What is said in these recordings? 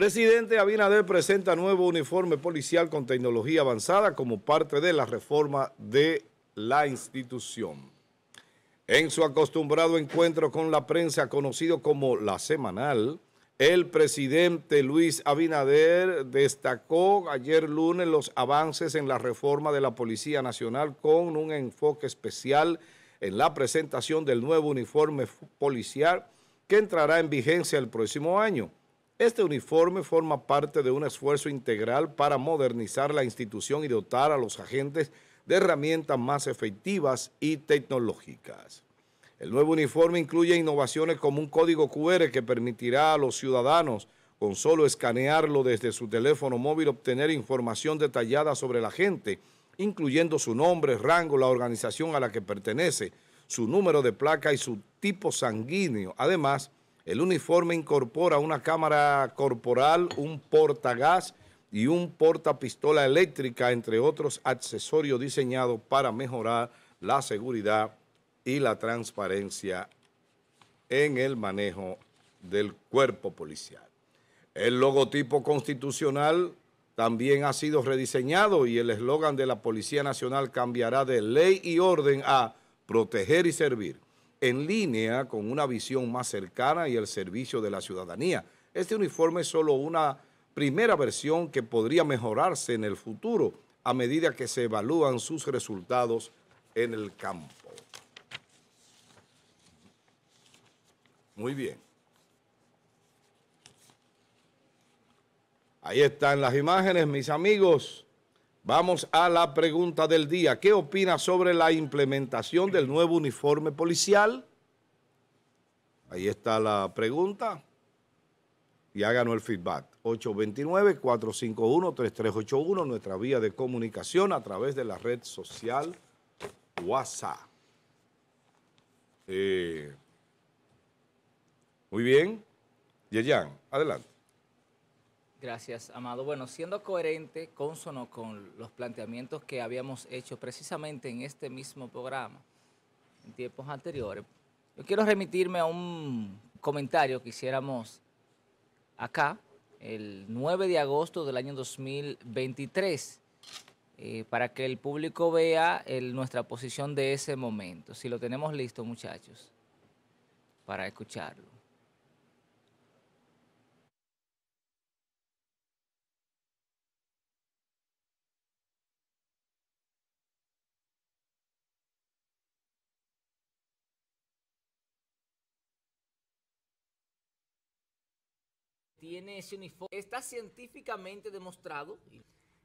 Presidente Abinader presenta nuevo uniforme policial con tecnología avanzada como parte de la reforma de la institución. En su acostumbrado encuentro con la prensa conocido como La Semanal, el presidente Luis Abinader destacó ayer lunes los avances en la reforma de la Policía Nacional con un enfoque especial en la presentación del nuevo uniforme policial que entrará en vigencia el próximo año. Este uniforme forma parte de un esfuerzo integral para modernizar la institución y dotar a los agentes de herramientas más efectivas y tecnológicas. El nuevo uniforme incluye innovaciones como un código QR que permitirá a los ciudadanos, con solo escanearlo desde su teléfono móvil, obtener información detallada sobre la gente, incluyendo su nombre, rango, la organización a la que pertenece, su número de placa y su tipo sanguíneo. Además, el uniforme incorpora una cámara corporal, un portagás y un portapistola eléctrica, entre otros accesorios diseñados para mejorar la seguridad y la transparencia en el manejo del cuerpo policial. El logotipo constitucional también ha sido rediseñado y el eslogan de la Policía Nacional cambiará de ley y orden a proteger y servir en línea con una visión más cercana y el servicio de la ciudadanía. Este uniforme es solo una primera versión que podría mejorarse en el futuro a medida que se evalúan sus resultados en el campo. Muy bien. Ahí están las imágenes, mis amigos. Vamos a la pregunta del día. ¿Qué opina sobre la implementación del nuevo uniforme policial? Ahí está la pregunta. Y háganos el feedback. 829-451-3381, nuestra vía de comunicación a través de la red social WhatsApp. Eh, muy bien. Yeyan, adelante. Gracias, Amado. Bueno, siendo coherente, consono con los planteamientos que habíamos hecho precisamente en este mismo programa, en tiempos anteriores, yo quiero remitirme a un comentario que hiciéramos acá el 9 de agosto del año 2023, eh, para que el público vea nuestra posición de ese momento. Si lo tenemos listo, muchachos, para escucharlo. tiene ese uniforme. Está científicamente demostrado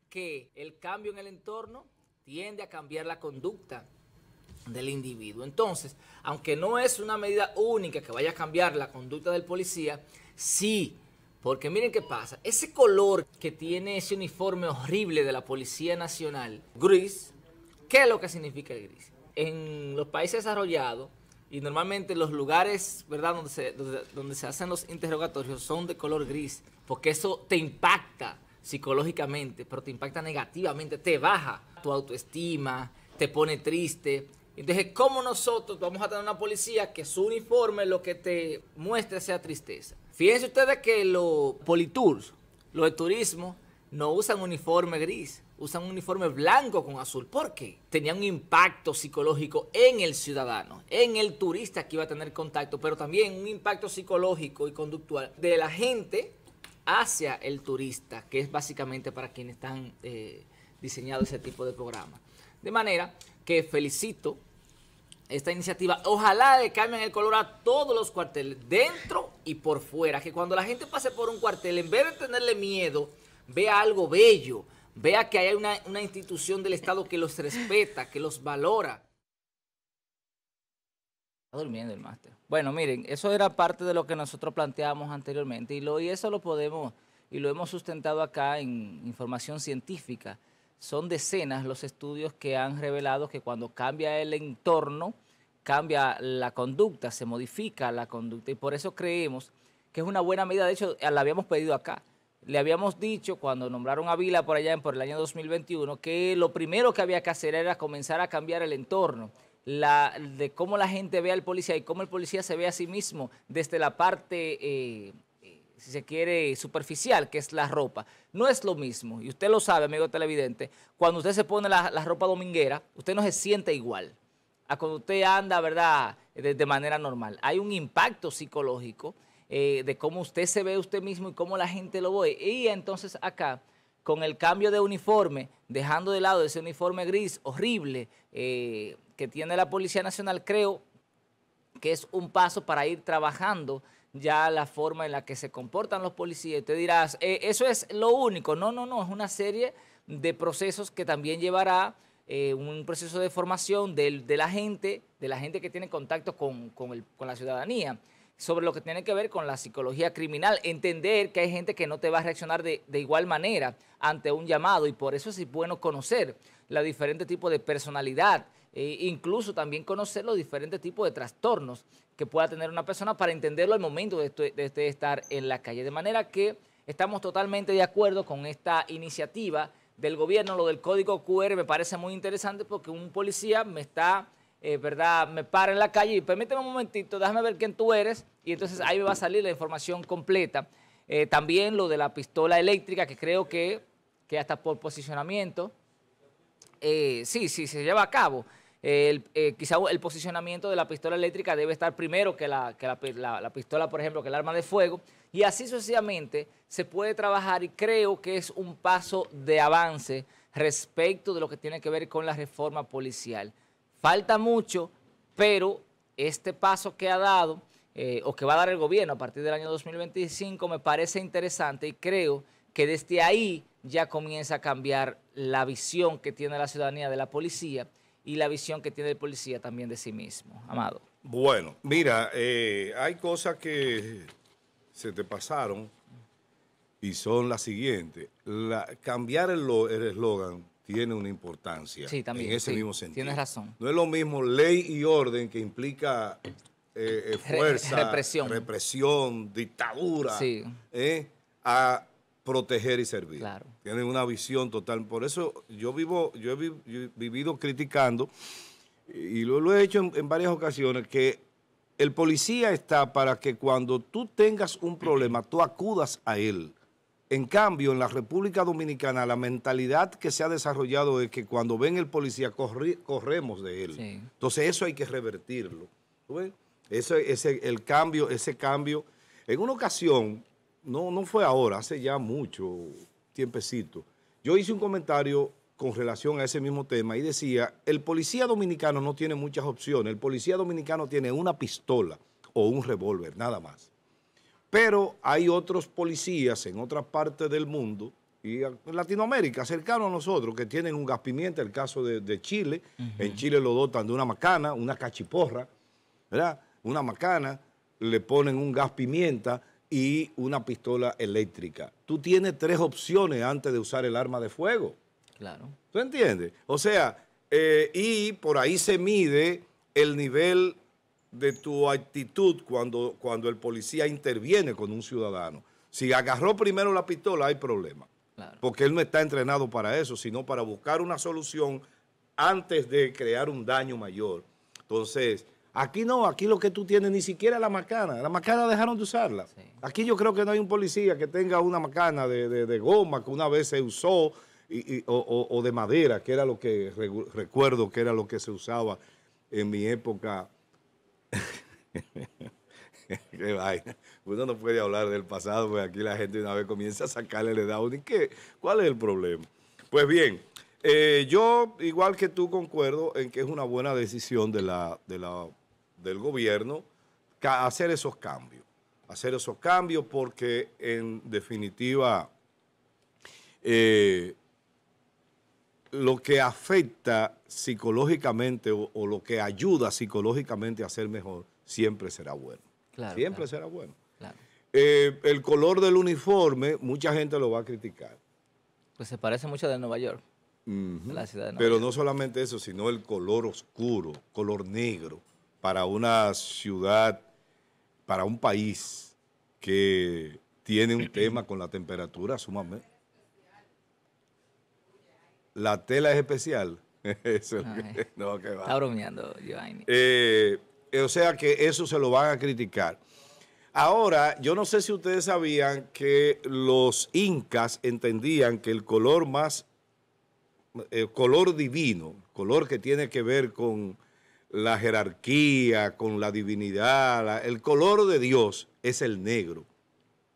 que el cambio en el entorno tiende a cambiar la conducta del individuo. Entonces, aunque no es una medida única que vaya a cambiar la conducta del policía, sí, porque miren qué pasa, ese color que tiene ese uniforme horrible de la Policía Nacional, gris, ¿qué es lo que significa el gris? En los países desarrollados, y normalmente los lugares, ¿verdad?, donde se, donde, se hacen los interrogatorios son de color gris, porque eso te impacta psicológicamente, pero te impacta negativamente, te baja tu autoestima, te pone triste. Entonces, ¿cómo nosotros vamos a tener una policía que su uniforme lo que te muestre sea tristeza? Fíjense ustedes que los politours, los de turismo, no usan uniforme gris usan un uniforme blanco con azul. Porque Tenía un impacto psicológico en el ciudadano, en el turista que iba a tener contacto, pero también un impacto psicológico y conductual de la gente hacia el turista, que es básicamente para quienes están eh, ese tipo de programa. De manera que felicito esta iniciativa. Ojalá le cambien el color a todos los cuarteles, dentro y por fuera. Que cuando la gente pase por un cuartel, en vez de tenerle miedo, vea algo bello, vea que hay una, institución del Estado que los respeta, que los valora. Está durmiendo el máster. Bueno, miren, eso era parte de lo que nosotros planteábamos anteriormente y, lo, y eso lo podemos y lo hemos sustentado acá en información científica. Son decenas los estudios que han revelado que cuando cambia el entorno, cambia la conducta, se modifica la conducta y por eso creemos que es una buena medida. De hecho, la habíamos pedido acá le habíamos dicho cuando nombraron a Vila por allá en, por el año 2021 que lo primero que había que hacer era comenzar a cambiar el entorno. La, de cómo la gente ve al policía y cómo el policía se ve a sí mismo desde la parte, eh, eh, si se quiere, superficial, que es la ropa. No es lo mismo, y usted lo sabe, amigo televidente, cuando usted se pone la, ropa dominguera, usted no se siente igual a cuando usted anda, ¿verdad?, de manera normal. Hay un impacto psicológico eh, de cómo usted se ve usted mismo y cómo la gente lo ve. Y entonces acá, con el cambio de uniforme, dejando de lado ese uniforme gris horrible eh, que tiene la Policía Nacional, creo que es un paso para ir trabajando ya la forma en la que se comportan los policías. Te dirás, eh, eso es lo único. No, no, no, es una serie de procesos que también llevará un proceso de formación de, la gente, de la gente que tiene contacto con la ciudadanía sobre lo que tiene que ver con la psicología criminal, entender que hay gente que no te va a reaccionar de, igual manera ante un llamado y por eso es bueno conocer los diferentes tipos de personalidad, e incluso también conocer los diferentes tipos de trastornos que pueda tener una persona para entenderlo al momento de, de estar en la calle. De manera que estamos totalmente de acuerdo con esta iniciativa del gobierno, lo del código QR me parece muy interesante porque un policía me está eh, ¿verdad? Me para en la calle y permíteme un momentito, déjame ver quién tú eres y entonces ahí me va a salir la información completa. Eh, también lo de la pistola eléctrica, que creo que, que hasta por posicionamiento, eh, sí, sí, se lleva a cabo. quizá el posicionamiento de la pistola eléctrica debe estar primero que, la, la pistola, por ejemplo, que el arma de fuego. Y así sucesivamente se puede trabajar y creo que es un paso de avance respecto de lo que tiene que ver con la reforma policial. Falta mucho, pero este paso que ha dado eh, o que va a dar el gobierno a partir del año 2025 me parece interesante y creo que desde ahí ya comienza a cambiar la visión que tiene la ciudadanía de la policía y la visión que tiene el policía también de sí mismo. Amado. Bueno, mira, eh, hay cosas que se te pasaron y son las siguientes. cambiar el eslogan tiene una importancia. Sí, también. En ese mismo sentido. Tienes razón. No es lo mismo ley y orden que implica eh, eh, fuerza, represión. represión. dictadura, eh, a proteger y servir. Tiene una visión total. Por eso yo vivo, yo he, vivido criticando, y lo, he hecho en, varias ocasiones, que el policía está para que cuando tú tengas un problema, tú acudas a él. En cambio, en la República Dominicana, la mentalidad que se ha desarrollado es que cuando ven el policía, corremos de él. Entonces, eso hay que revertirlo. Ese, ese, el cambio, ese cambio. En una ocasión, no, no fue ahora, hace ya mucho tiempecito, yo hice un comentario con relación a ese mismo tema y decía, el policía dominicano no tiene muchas opciones, el policía dominicano tiene una pistola o un revólver, nada más. Pero hay otros policías en otras partes del mundo y en Latinoamérica, cercano a nosotros, que tienen un gas pimienta, el caso de, Chile. En Chile lo dotan de una macana, una cachiporra, ¿verdad? Una macana, le ponen un gas pimienta y una pistola eléctrica. Tú tienes tres opciones antes de usar el arma de fuego. Claro. ¿Tú entiendes? O sea, eh, y por ahí se mide el nivel de tu actitud cuando, cuando el policía interviene con un ciudadano. Si agarró primero la pistola, hay problema. Porque él no está entrenado para eso, sino para buscar una solución antes de crear un daño mayor. Entonces, aquí no, aquí lo que tú tienes ni siquiera la macana. La macana dejaron de usarla. Aquí yo creo que no hay un policía que tenga una macana de, goma que una vez se usó o, de madera, que era lo que recuerdo que era lo que se usaba en mi época Qué Uno no puede hablar del pasado, pues aquí la gente una vez comienza a sacarle el edad. ¿Qué? ¿Cuál es el problema? Pues bien, eh, yo, igual que tú, concuerdo en que es una buena decisión de la, del gobierno hacer esos cambios. Hacer esos cambios porque, en definitiva, eh, lo que afecta psicológicamente o lo que ayuda psicológicamente a ser mejor siempre será bueno. siempre será bueno. Eh, el color del uniforme, mucha gente lo va a criticar. Pues se parece mucho de Nueva York. la de Nueva Pero no solamente eso, sino el color oscuro, color negro, para una ciudad, para un país que tiene un tema con la temperatura sumamente. La tela es especial. Eso, no, que Está bromeando, Giovanni. Eh, eh, o sea que eso se lo van a criticar. Ahora, yo no sé si ustedes sabían que los incas entendían que el color más, el eh, color divino, color que tiene que ver con la jerarquía, con la divinidad, el color de Dios es el negro.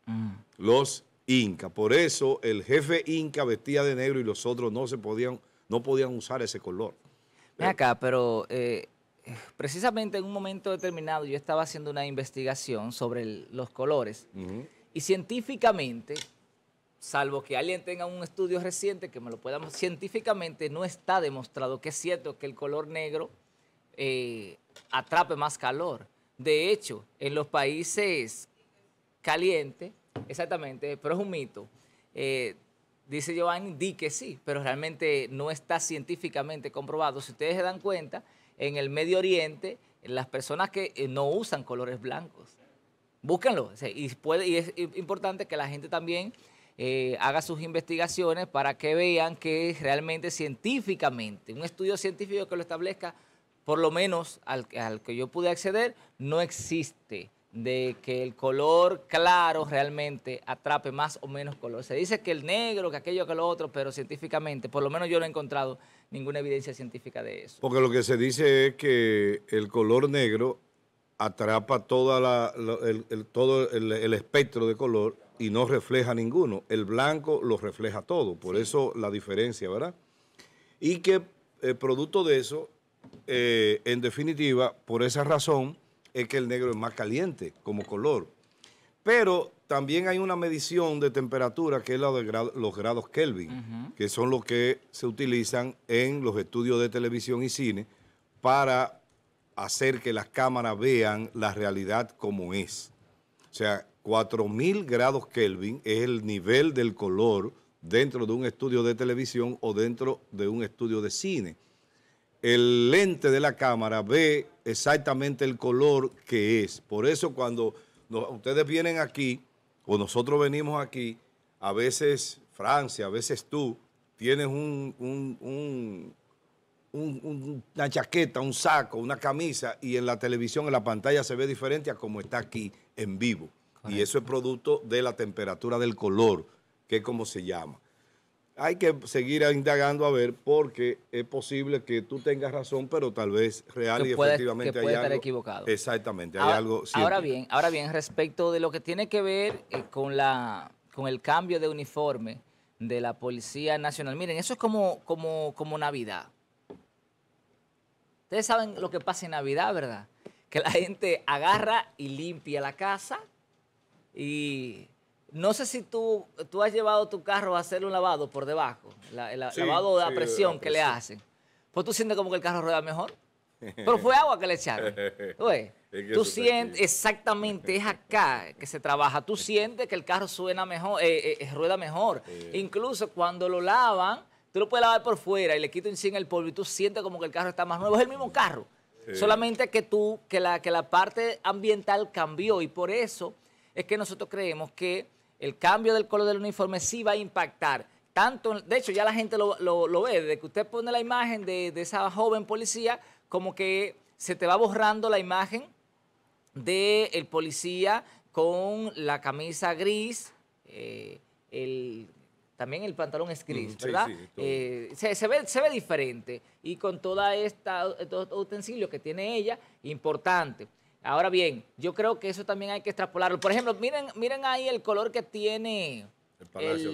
Mm. Los incas. Por eso el jefe inca vestía de negro y los otros no se podían, no podían usar ese color. Ven acá, pero eh, precisamente en un momento determinado yo estaba haciendo una investigación sobre los colores y científicamente, salvo que alguien tenga un estudio reciente que me lo pueda, científicamente no está demostrado que es cierto que el color negro eh, atrape más calor. De hecho, en los países calientes, exactamente, pero es un mito. Eh, dice Giovanni, di que sí, pero realmente no está científicamente comprobado. Si ustedes se dan cuenta, en el Medio Oriente, las personas que eh, no usan colores blancos. Búsquenlo. Y, es importante que la gente también eh, haga sus investigaciones para que vean que realmente científicamente, un estudio científico que lo establezca, por lo menos al que yo pude acceder, no existe de que el color claro realmente atrape más o menos color. Se dice que el negro, que aquello, que lo otro, pero científicamente, por lo menos yo no he encontrado ninguna evidencia científica de eso. Porque lo que se dice es que el color negro atrapa toda todo el, espectro de color y no refleja ninguno. El blanco lo refleja todo, por eso la diferencia, ¿verdad? Y que eh, producto de eso, eh, en definitiva, por esa razón, es que el negro es más caliente como color. Pero también hay una medición de temperatura que es la de los grados Kelvin, que son los que se utilizan en los estudios de televisión y cine para hacer que las cámaras vean la realidad como es. O sea, 4000 grados Kelvin es el nivel del color dentro de un estudio de televisión o dentro de un estudio de cine el lente de la cámara ve exactamente el color que es. Por eso cuando ustedes vienen aquí, o nosotros venimos aquí, a veces Francia, a veces tú, tienes una chaqueta, un saco, una camisa, y en la televisión, en la pantalla se ve diferente a como está aquí en vivo. Y eso es producto de la temperatura del color, que es como se llama hay que seguir indagando a ver porque es posible que tú tengas razón, pero tal vez real y efectivamente que puede estar equivocado. Exactamente, hay algo Ahora bien, ahora bien, respecto de lo que tiene que ver eh, con la con el cambio de uniforme de la Policía Nacional. Miren, eso es como como Navidad. Ustedes saben lo que pasa en Navidad, ¿verdad? Que la gente agarra y limpia la casa y no sé si tú, tú has llevado tu carro a hacer un lavado por debajo, el lavado de presión que le hacen. Pues tú sientes como que el carro rueda mejor. Pero fue agua que le echaron. tú sientes, exactamente, es acá que se trabaja. Tú sientes que el carro suena mejor, eh, eh, eh, rueda mejor. Incluso cuando lo lavan, tú lo puedes lavar por fuera y le quitas encima el polvo y tú sientes como que el carro está más nuevo. Es el mismo carro. Solamente que tú, que la, que la parte ambiental cambió y por eso es que nosotros creemos que el cambio del color del uniforme sí va a impactar. Tanto, de hecho, ya la gente lo, ve, desde que usted pone la imagen de, esa joven policía, como que se te va borrando la imagen del policía con la camisa gris, eh, también el pantalón es gris, ¿verdad? Eh, se, ve, diferente y con toda esta, estos que tiene ella, importante. Ahora bien, yo creo que eso también hay que extrapolarlo. Por ejemplo, miren, miren ahí el color que tiene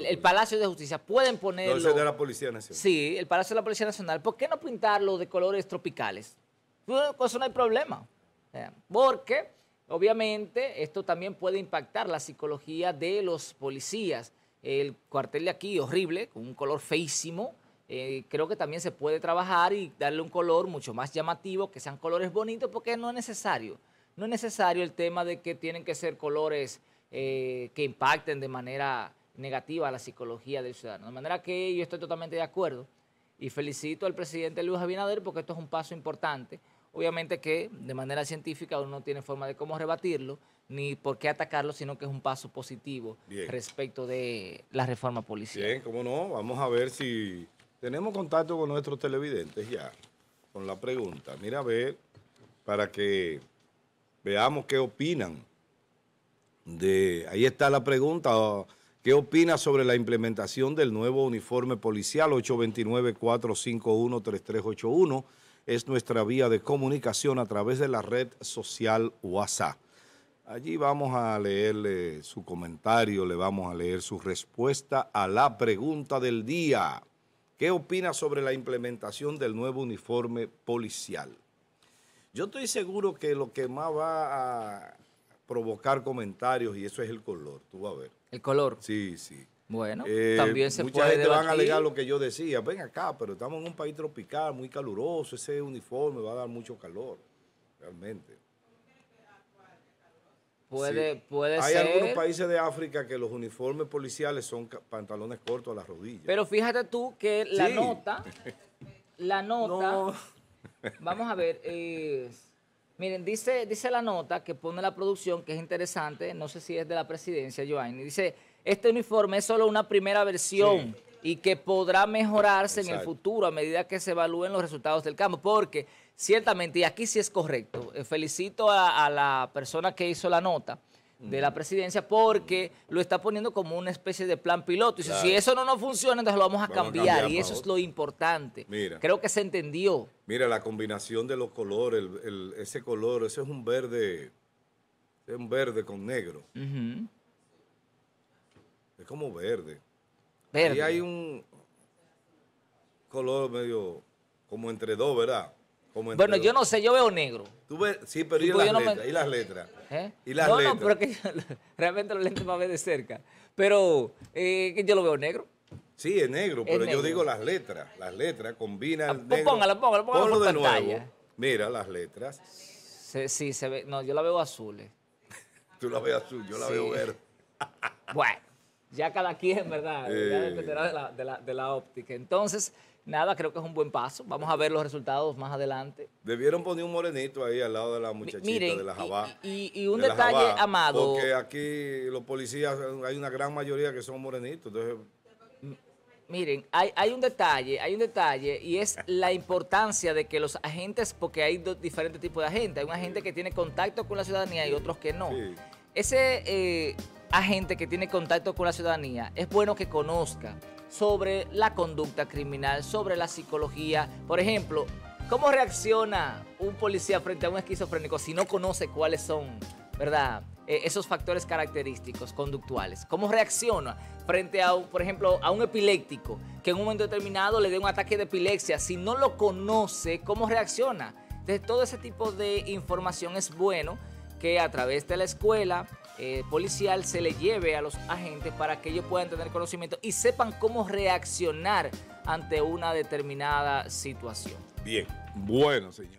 el Palacio, de Justicia. Pueden ponerlo. No, de la Policía Nacional. Sí, el Palacio de la Policía Nacional. ¿Por qué no pintarlo de colores tropicales? Con eso pues no hay problema. Porque, obviamente, esto también puede impactar la psicología de los policías. El cuartel de aquí, horrible, con un color feísimo. Eh, creo que también se puede trabajar y darle un color mucho más llamativo, que sean colores bonitos, porque no es necesario no es necesario el tema de que tienen que ser colores eh, que impacten de manera negativa a la psicología del ciudadano. De manera que yo estoy totalmente de acuerdo y felicito al presidente Luis Abinader porque esto es un paso importante. Obviamente que de manera científica uno no tiene forma de cómo rebatirlo ni por qué atacarlo, sino que es un paso positivo respecto de la reforma policial. Bien, cómo no, vamos a ver si tenemos contacto con nuestros televidentes ya, con la pregunta. Mira, a ver, para que Veamos qué opinan. De, ahí está la pregunta. ¿Qué opina sobre la implementación del nuevo uniforme policial 829-451-3381? Es nuestra vía de comunicación a través de la red social WhatsApp. Allí vamos a leerle su comentario, le vamos a leer su respuesta a la pregunta del día. ¿Qué opina sobre la implementación del nuevo uniforme policial? Yo estoy seguro que lo que más va a provocar comentarios, y eso es el color, tú vas a ver. ¿El color? Sí, sí. Bueno, eh, también se puede mucha gente van a alegar lo que yo decía. Ven acá, pero estamos en un país tropical, muy caluroso, ese uniforme va a dar mucho calor, realmente. Puede, puede Hay ser. Hay algunos países de África que los uniformes policiales son pantalones cortos a las rodillas. Pero fíjate tú que la nota, la nota Vamos a ver. Eh, miren, dice, dice la nota que pone la producción, que es interesante, no sé si es de la presidencia, Joanny. Dice, este uniforme es solo una primera versión y que podrá mejorarse en el futuro a medida que se evalúen los resultados del campo. Porque ciertamente, y aquí sí es correcto, eh, felicito a la persona que hizo la nota, de la presidencia porque lo está poniendo como una especie de plan piloto. Y si eso no nos funciona, entonces lo vamos a, cambiar, Y eso es lo importante. Mira, Creo que se entendió. Mira, la combinación de los colores, ese color, eso es un verde, es un verde con negro. Es como verde. Verde. Y hay un color medio como entre dos, ¿verdad? Bueno, yo no sé, yo veo negro. ¿Tú ves? Sí, pero ¿y, las, letras, ¿y las letras? ¿Eh? ¿Y las no, letras? no, pero que realmente los lentes a ver de cerca. Pero eh, yo lo veo negro. Sí, es negro, pero yo digo las letras. Las letras combinan. Ah, negro. Póngalo, póngalo, póngalo. de pantalla. nuevo. Mira las letras. sí, se ve. No, yo la veo azules. Eh. Tú la ves azul, yo la veo verde. bueno, ya cada quien, ¿verdad? Ya eh. dependerá de de la, de la óptica. Entonces. Nada, creo que es un buen paso. Vamos a ver los resultados más adelante. Debieron poner un morenito ahí al lado de la muchachita de la Jabá. Y, un detalle, Amado. Porque aquí los policías, hay una gran mayoría que son morenitos. Miren, hay, un detalle, hay un detalle, y es la importancia de que los agentes, porque hay dos diferentes tipos de agentes. Hay un agente que tiene contacto con la ciudadanía y otros que no. Ese eh, agente que tiene contacto con la ciudadanía, es bueno que conozca sobre la conducta criminal, sobre la psicología. Por ejemplo, ¿cómo reacciona un policía frente a un esquizofrénico si no conoce cuáles son, verdad? E, esos factores característicos conductuales. ¿Cómo reacciona frente a, por ejemplo, a un epiléptico que en un momento determinado le dé un ataque de epilepsia? Si no lo conoce, ¿cómo reacciona? Entonces, todo ese tipo de información es bueno que a través de la escuela eh, policial se le lleve a los agentes para que ellos puedan tener conocimiento y sepan cómo reaccionar ante una determinada situación. Bien, bueno, señor.